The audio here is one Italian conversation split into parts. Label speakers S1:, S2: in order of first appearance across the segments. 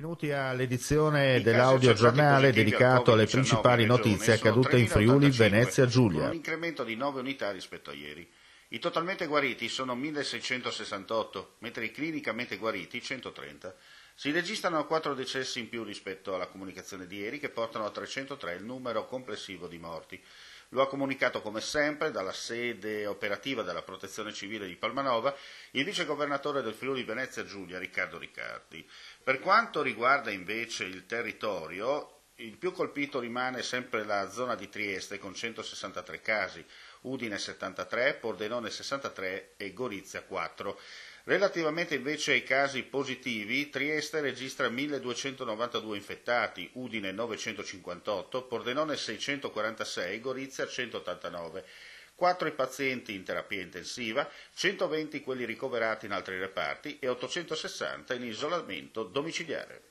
S1: Benvenuti all'edizione dell'audio giornale dedicato alle principali notizie accadute in Friuli, Venezia, Giulia. un incremento di 9 unità rispetto a ieri. I totalmente guariti sono 1668, mentre i clinicamente guariti 130. Si registrano 4 decessi in più rispetto alla comunicazione di ieri che portano a 303 il numero complessivo di morti. Lo ha comunicato come sempre dalla sede operativa della Protezione Civile di Palmanova il vicegovernatore del Friuli Venezia Giulia Riccardo Riccardi. Per quanto riguarda invece il territorio, il più colpito rimane sempre la zona di Trieste con 163 casi, Udine 73, Pordenone 63 e Gorizia 4. Relativamente invece ai casi positivi, Trieste registra 1292 infettati, Udine 958, Pordenone 646, Gorizia 189. 4 i pazienti in terapia intensiva, 120 quelli ricoverati in altri reparti e 860 in isolamento domiciliare.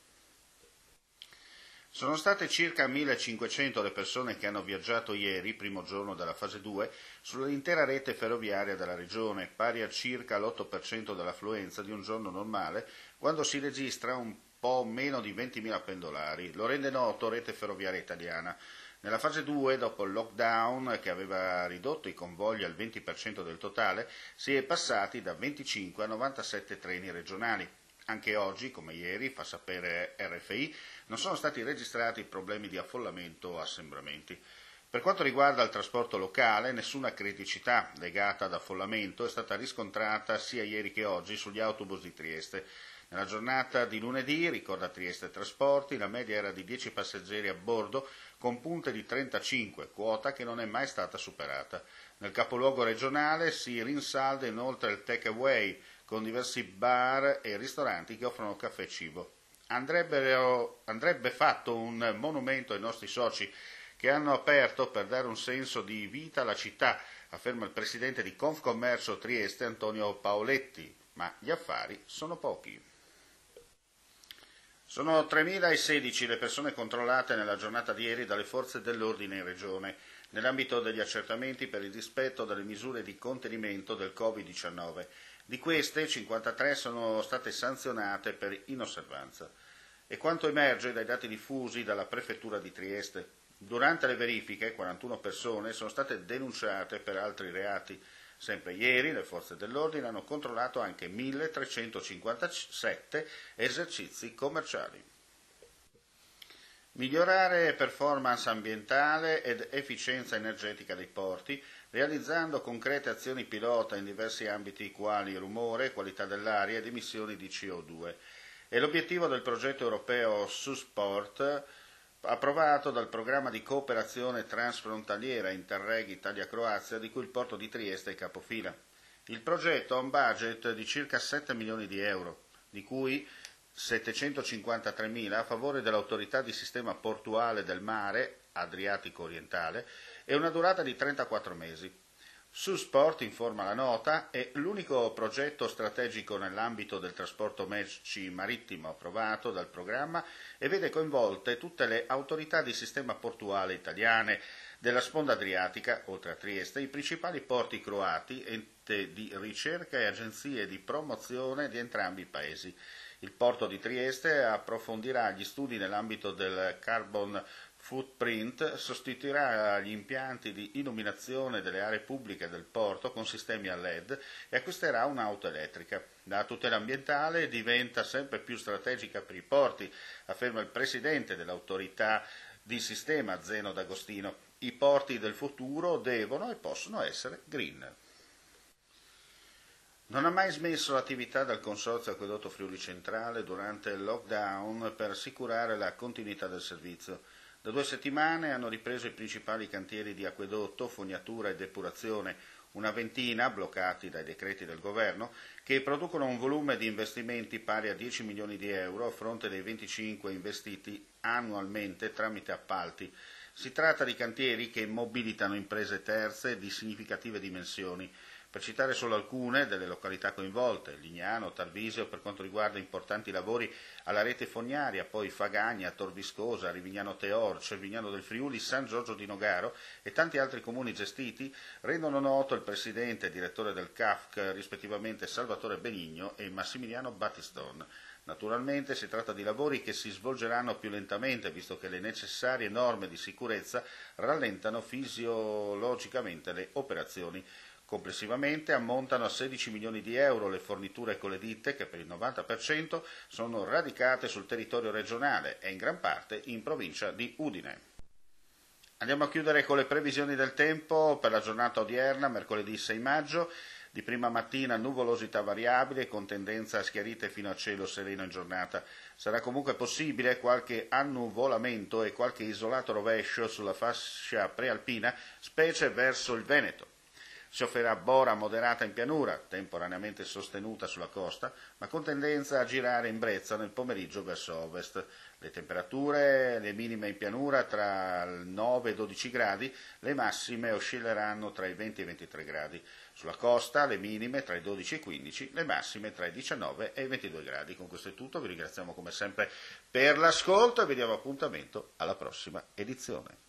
S1: Sono state circa 1500 le persone che hanno viaggiato ieri, primo giorno della fase 2, sull'intera rete ferroviaria della regione, pari a circa l'8% dell'affluenza di un giorno normale, quando si registra un po' meno di 20.000 pendolari. Lo rende noto Rete Ferroviaria Italiana. Nella fase 2, dopo il lockdown che aveva ridotto i convogli al 20% del totale, si è passati da 25 a 97 treni regionali. Anche oggi, come ieri, fa sapere RFI, non sono stati registrati problemi di affollamento o assembramenti. Per quanto riguarda il trasporto locale, nessuna criticità legata ad affollamento è stata riscontrata sia ieri che oggi sugli autobus di Trieste. Nella giornata di lunedì, ricorda Trieste Trasporti, la media era di 10 passeggeri a bordo con punte di 35, quota che non è mai stata superata. Nel capoluogo regionale si rinsalda inoltre il takeaway con diversi bar e ristoranti che offrono caffè e cibo. andrebbe fatto un monumento ai nostri soci che hanno aperto per dare un senso di vita alla città, afferma il presidente di Confcommercio Trieste Antonio Paoletti, ma gli affari sono pochi. Sono 3.016 le persone controllate nella giornata di ieri dalle forze dell'ordine in regione, nell'ambito degli accertamenti per il rispetto delle misure di contenimento del Covid-19. Di queste 53 sono state sanzionate per inosservanza. E quanto emerge dai dati diffusi dalla Prefettura di Trieste. Durante le verifiche 41 persone sono state denunciate per altri reati, Sempre ieri le forze dell'ordine hanno controllato anche 1357 esercizi commerciali. Migliorare performance ambientale ed efficienza energetica dei porti, realizzando concrete azioni pilota in diversi ambiti quali rumore, qualità dell'aria ed emissioni di CO2. È l'obiettivo del progetto europeo SUSPORT, approvato dal programma di cooperazione transfrontaliera Interreg Italia-Croazia di cui il porto di Trieste è capofila. Il progetto ha un budget di circa 7 milioni di euro, di cui 753 mila a favore dell'autorità di sistema portuale del mare Adriatico orientale e una durata di 34 mesi. Su Sport, informa la nota, è l'unico progetto strategico nell'ambito del trasporto merci marittimo approvato dal programma e vede coinvolte tutte le autorità di sistema portuale italiane della sponda adriatica, oltre a Trieste, i principali porti croati, ente di ricerca e agenzie di promozione di entrambi i paesi. Il porto di Trieste approfondirà gli studi nell'ambito del carbon Footprint sostituirà gli impianti di illuminazione delle aree pubbliche del porto con sistemi a LED e acquisterà un'auto elettrica. La tutela ambientale diventa sempre più strategica per i porti, afferma il presidente dell'autorità di sistema Zeno D'Agostino. I porti del futuro devono e possono essere green. Non ha mai smesso l'attività del Consorzio Acquedotto Friuli Centrale durante il lockdown per assicurare la continuità del servizio. Da due settimane hanno ripreso i principali cantieri di acquedotto, fognatura e depurazione, una ventina bloccati dai decreti del governo, che producono un volume di investimenti pari a 10 milioni di euro a fronte dei 25 investiti annualmente tramite appalti. Si tratta di cantieri che mobilitano imprese terze di significative dimensioni, per citare solo alcune delle località coinvolte, Lignano, Tarvisio per quanto riguarda importanti lavori alla rete fognaria, poi Fagagna, Torviscosa, Rivignano Teor, Cervignano del Friuli, San Giorgio di Nogaro e tanti altri comuni gestiti, rendono noto il presidente e direttore del CAFC rispettivamente Salvatore Benigno e Massimiliano Battistone. Naturalmente si tratta di lavori che si svolgeranno più lentamente, visto che le necessarie norme di sicurezza rallentano fisiologicamente le operazioni. Complessivamente ammontano a 16 milioni di euro le forniture con le ditte che per il 90% sono radicate sul territorio regionale e in gran parte in provincia di Udine. Andiamo a chiudere con le previsioni del tempo per la giornata odierna, mercoledì 6 maggio. Di prima mattina nuvolosità variabile con tendenza a schiarite fino a cielo sereno in giornata. Sarà comunque possibile qualche annuvolamento e qualche isolato rovescio sulla fascia prealpina, specie verso il Veneto. Soffierà bora moderata in pianura, temporaneamente sostenuta sulla costa, ma con tendenza a girare in brezza nel pomeriggio verso ovest. Le temperature, le minime in pianura tra 9 e 12 gradi, le massime oscilleranno tra i 20 e i 23 gradi. Sulla costa le minime tra i 12 e i 15, le massime tra i 19 e i 22 gradi. Con questo è tutto, vi ringraziamo come sempre per l'ascolto e vi diamo appuntamento alla prossima edizione.